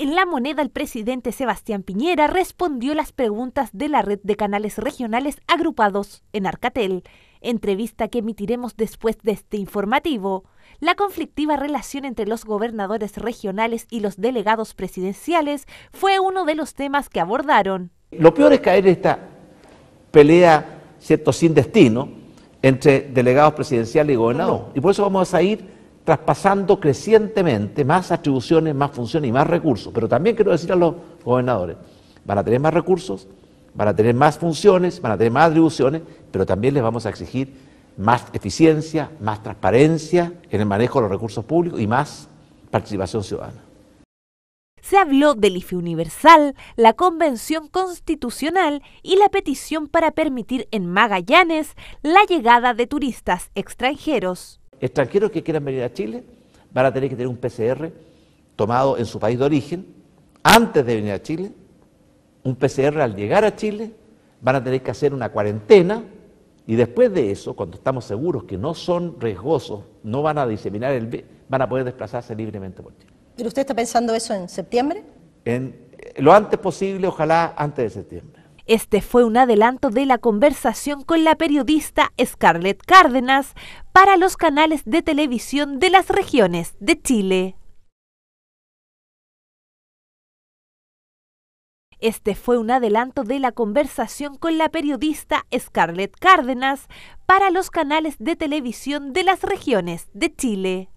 En la moneda, el presidente Sebastián Piñera respondió las preguntas de la red de canales regionales agrupados en Arcatel, entrevista que emitiremos después de este informativo. La conflictiva relación entre los gobernadores regionales y los delegados presidenciales fue uno de los temas que abordaron. Lo peor es caer en esta pelea, cierto, sin destino, entre delegados presidenciales y gobernadores. Y por eso vamos a ir traspasando crecientemente más atribuciones, más funciones y más recursos. Pero también quiero decir a los gobernadores, van a tener más recursos, van a tener más funciones, van a tener más atribuciones, pero también les vamos a exigir más eficiencia, más transparencia en el manejo de los recursos públicos y más participación ciudadana. Se habló del IFE universal, la convención constitucional y la petición para permitir en Magallanes la llegada de turistas extranjeros. Extranjeros que quieran venir a Chile van a tener que tener un PCR tomado en su país de origen antes de venir a Chile, un PCR al llegar a Chile, van a tener que hacer una cuarentena y después de eso, cuando estamos seguros que no son riesgosos, no van a diseminar el van a poder desplazarse libremente por Chile. ¿Pero usted está pensando eso en septiembre? En eh, lo antes posible, ojalá antes de septiembre. Este fue un adelanto de la conversación con la periodista Scarlett Cárdenas para los canales de televisión de las regiones de Chile. Este fue un adelanto de la conversación con la periodista Scarlett Cárdenas para los canales de televisión de las regiones de Chile.